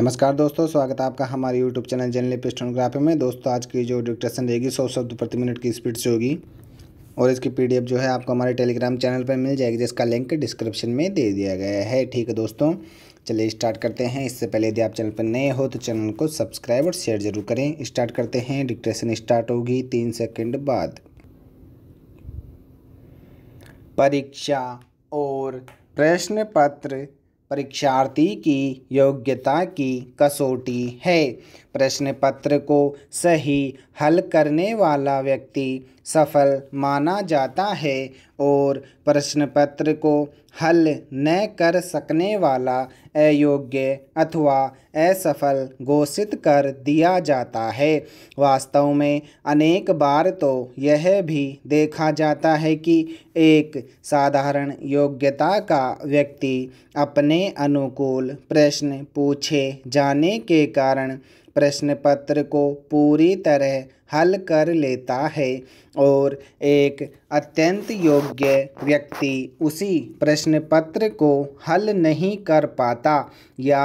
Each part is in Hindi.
नमस्कार दोस्तों स्वागत है आपका हमारे YouTube चैनल जनरल पिस्टोनोग्राफी में दोस्तों आज की जो डिक्टेशन रहेगी सौ शब्द प्रति मिनट की स्पीड से होगी और इसकी पीडीएफ जो है आपको हमारे टेलीग्राम चैनल पर मिल जाएगी जिसका लिंक डिस्क्रिप्शन में दे दिया गया है ठीक है दोस्तों चलिए स्टार्ट करते हैं इससे पहले यदि आप चैनल पर नए हो तो चैनल को सब्सक्राइब और शेयर जरूर करें स्टार्ट करते हैं डिक्टेशन स्टार्ट होगी तीन सेकंड बाद परीक्षा और प्रश्न पत्र परीक्षार्थी की योग्यता की कसौटी है प्रश्न पत्र को सही हल करने वाला व्यक्ति सफल माना जाता है और प्रश्न पत्र को हल न कर सकने वाला अयोग्य अथवा असफल घोषित कर दिया जाता है वास्तव में अनेक बार तो यह भी देखा जाता है कि एक साधारण योग्यता का व्यक्ति अपने अनुकूल प्रश्न पूछे जाने के कारण प्रश्न पत्र को पूरी तरह हल कर लेता है और एक अत्यंत योग्य व्यक्ति उसी प्रश्न पत्र को हल नहीं कर पाता या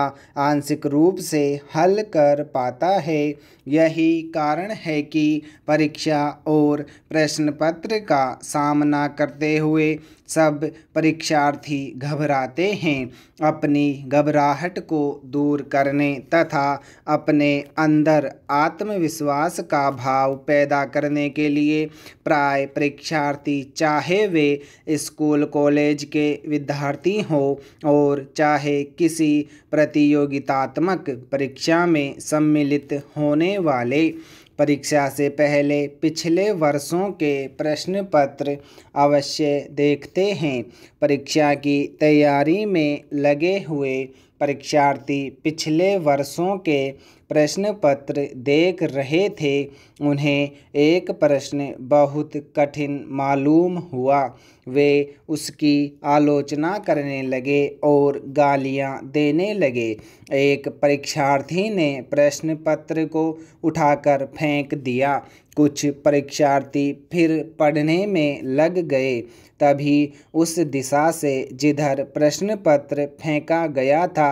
आंशिक रूप से हल कर पाता है यही कारण है कि परीक्षा और प्रश्न पत्र का सामना करते हुए सब परीक्षार्थी घबराते हैं अपनी घबराहट को दूर करने तथा अपने अंदर आत्मविश्वास का भाव भाव पैदा करने के लिए प्राय परीक्षार्थी चाहे वे स्कूल कॉलेज के विद्यार्थी हो और चाहे किसी प्रतियोगितात्मक परीक्षा में सम्मिलित होने वाले परीक्षा से पहले पिछले वर्षों के प्रश्न पत्र अवश्य देखते हैं परीक्षा की तैयारी में लगे हुए परीक्षार्थी पिछले वर्षों के प्रश्न पत्र देख रहे थे उन्हें एक प्रश्न बहुत कठिन मालूम हुआ वे उसकी आलोचना करने लगे और गालियां देने लगे एक परीक्षार्थी ने प्रश्न पत्र को उठाकर फेंक दिया कुछ परीक्षार्थी फिर पढ़ने में लग गए तभी उस दिशा से जिधर प्रश्न पत्र फेंका गया था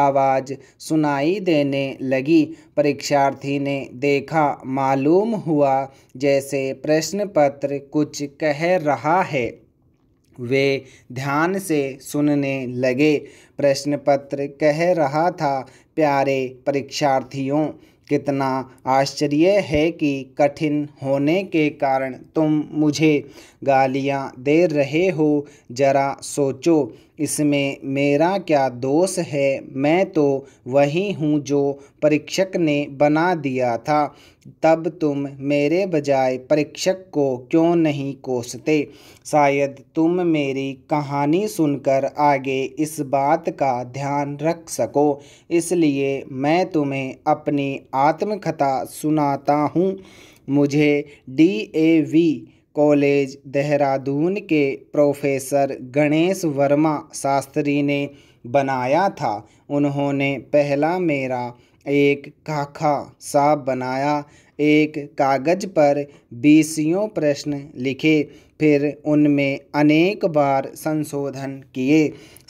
आवाज़ सुनाई देने लगी परीक्षार्थी ने देखा मालूम हुआ जैसे प्रश्न पत्र कुछ कह रहा है वे ध्यान से सुनने लगे प्रश्न पत्र कह रहा था प्यारे परीक्षार्थियों कितना आश्चर्य है कि कठिन होने के कारण तुम मुझे गालियाँ दे रहे हो जरा सोचो इसमें मेरा क्या दोष है मैं तो वही हूँ जो परीक्षक ने बना दिया था तब तुम मेरे बजाय परीक्षक को क्यों नहीं कोसते शायद तुम मेरी कहानी सुनकर आगे इस बात का ध्यान रख सको इसलिए मैं तुम्हें अपनी आत्मकथा सुनाता हूँ मुझे D A V college Dehradun के प्रोफेसर गणेश वर्मा शास्त्री ने बनाया था उन्होंने पहला मेरा एक काखा सा बनाया एक कागज़ पर बीसियों प्रश्न लिखे फिर उनमें अनेक बार संशोधन किए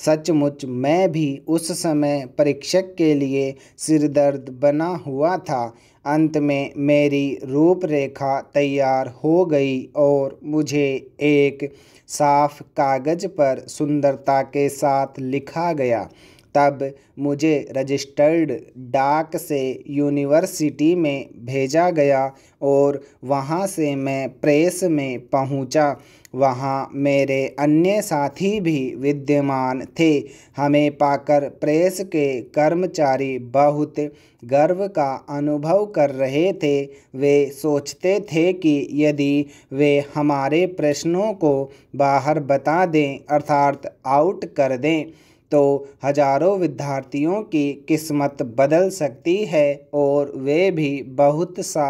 सचमुच मैं भी उस समय परीक्षक के लिए सिरदर्द बना हुआ था अंत में मेरी रूपरेखा तैयार हो गई और मुझे एक साफ कागज़ पर सुंदरता के साथ लिखा गया तब मुझे रजिस्टर्ड डाक से यूनिवर्सिटी में भेजा गया और वहाँ से मैं प्रेस में पहुँचा वहाँ मेरे अन्य साथी भी विद्यमान थे हमें पाकर प्रेस के कर्मचारी बहुत गर्व का अनुभव कर रहे थे वे सोचते थे कि यदि वे हमारे प्रश्नों को बाहर बता दें अर्थात आउट कर दें तो हजारों विद्यार्थियों की किस्मत बदल सकती है और वे भी बहुत सा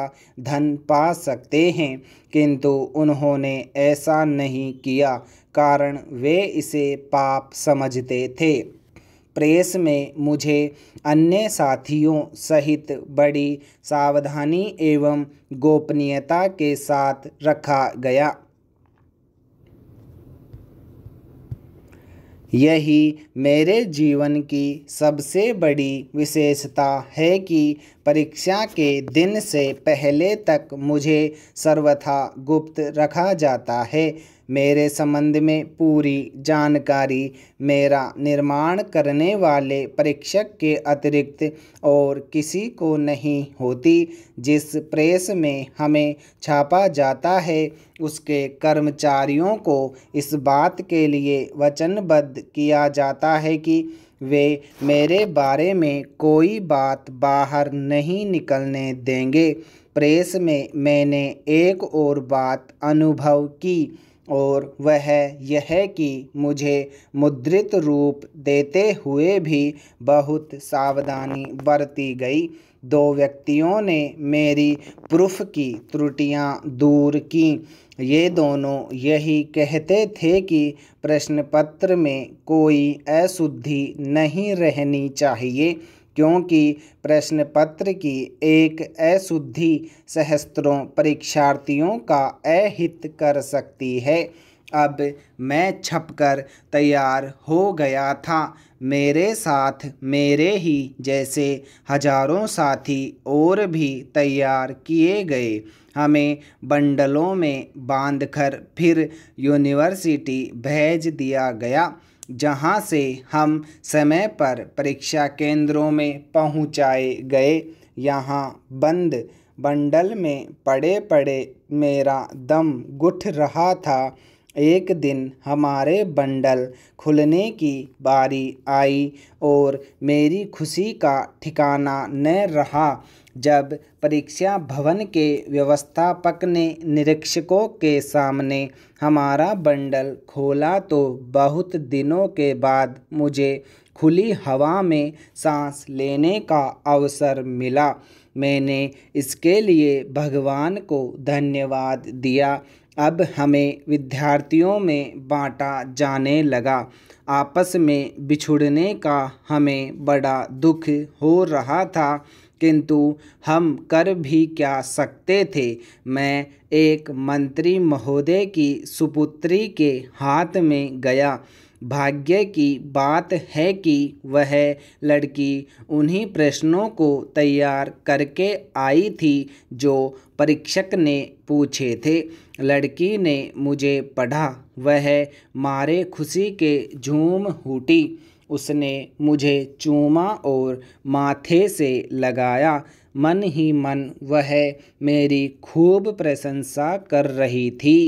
धन पा सकते हैं किंतु उन्होंने ऐसा नहीं किया कारण वे इसे पाप समझते थे प्रेस में मुझे अन्य साथियों सहित बड़ी सावधानी एवं गोपनीयता के साथ रखा गया यही मेरे जीवन की सबसे बड़ी विशेषता है कि परीक्षा के दिन से पहले तक मुझे सर्वथा गुप्त रखा जाता है मेरे संबंध में पूरी जानकारी मेरा निर्माण करने वाले परीक्षक के अतिरिक्त और किसी को नहीं होती जिस प्रेस में हमें छापा जाता है उसके कर्मचारियों को इस बात के लिए वचनबद्ध किया जाता है कि वे मेरे बारे में कोई बात बाहर नहीं निकलने देंगे प्रेस में मैंने एक और बात अनुभव की और वह यह कि मुझे मुद्रित रूप देते हुए भी बहुत सावधानी बरती गई दो व्यक्तियों ने मेरी प्रूफ की त्रुटियां दूर की ये दोनों यही कहते थे कि प्रश्न पत्र में कोई अशुद्धि नहीं रहनी चाहिए क्योंकि प्रश्न पत्र की एक अशुद्धि सहस्त्रों परीक्षार्थियों का अहित कर सकती है अब मैं छपकर तैयार हो गया था मेरे साथ मेरे ही जैसे हजारों साथी और भी तैयार किए गए हमें बंडलों में बांधकर फिर यूनिवर्सिटी भेज दिया गया जहां से हम समय पर परीक्षा केंद्रों में पहुंचाए गए यहाँ बंद बंडल में पड़े पड़े मेरा दम घुट रहा था एक दिन हमारे बंडल खुलने की बारी आई और मेरी खुशी का ठिकाना न रहा जब परीक्षा भवन के व्यवस्थापक ने निरीक्षकों के सामने हमारा बंडल खोला तो बहुत दिनों के बाद मुझे खुली हवा में सांस लेने का अवसर मिला मैंने इसके लिए भगवान को धन्यवाद दिया अब हमें विद्यार्थियों में बाँटा जाने लगा आपस में बिछुड़ने का हमें बड़ा दुख हो रहा था किंतु हम कर भी क्या सकते थे मैं एक मंत्री महोदय की सुपुत्री के हाथ में गया भाग्य की बात है कि वह लड़की उन्हीं प्रश्नों को तैयार करके आई थी जो परीक्षक ने पूछे थे लड़की ने मुझे पढ़ा वह मारे खुशी के झूम हुटी उसने मुझे चूमा और माथे से लगाया मन ही मन वह मेरी खूब प्रशंसा कर रही थी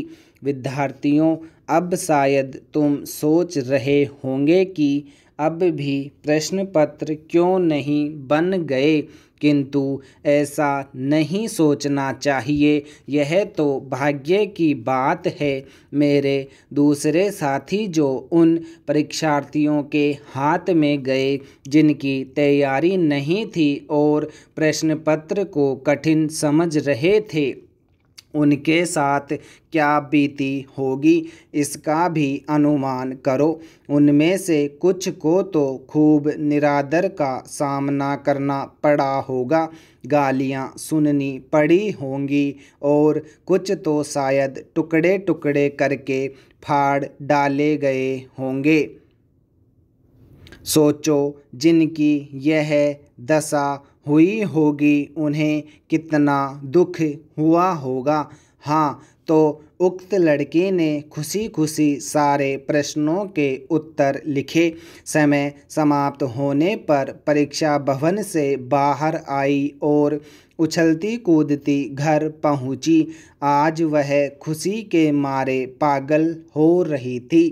विद्यार्थियों अब शायद तुम सोच रहे होंगे कि अब भी प्रश्न पत्र क्यों नहीं बन गए किंतु ऐसा नहीं सोचना चाहिए यह तो भाग्य की बात है मेरे दूसरे साथी जो उन परीक्षार्थियों के हाथ में गए जिनकी तैयारी नहीं थी और प्रश्न पत्र को कठिन समझ रहे थे उनके साथ क्या बीती होगी इसका भी अनुमान करो उनमें से कुछ को तो खूब निरादर का सामना करना पड़ा होगा गालियाँ सुननी पड़ी होंगी और कुछ तो शायद टुकड़े टुकड़े करके फाड़ डाले गए होंगे सोचो जिनकी यह दशा हुई होगी उन्हें कितना दुख हुआ होगा हाँ तो उक्त लड़के ने खुशी खुशी सारे प्रश्नों के उत्तर लिखे समय समाप्त होने पर परीक्षा भवन से बाहर आई और उछलती कूदती घर पहुंची आज वह खुशी के मारे पागल हो रही थी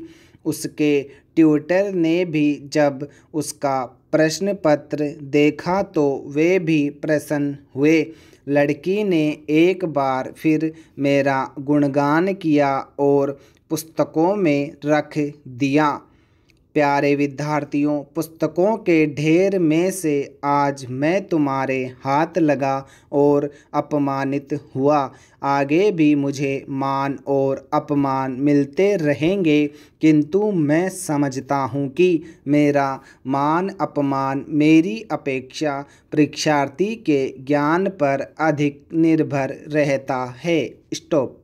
उसके ट्यूटर ने भी जब उसका प्रश्न पत्र देखा तो वे भी प्रसन्न हुए लड़की ने एक बार फिर मेरा गुणगान किया और पुस्तकों में रख दिया प्यारे विद्यार्थियों पुस्तकों के ढेर में से आज मैं तुम्हारे हाथ लगा और अपमानित हुआ आगे भी मुझे मान और अपमान मिलते रहेंगे किंतु मैं समझता हूँ कि मेरा मान अपमान मेरी अपेक्षा परीक्षार्थी के ज्ञान पर अधिक निर्भर रहता है स्टॉप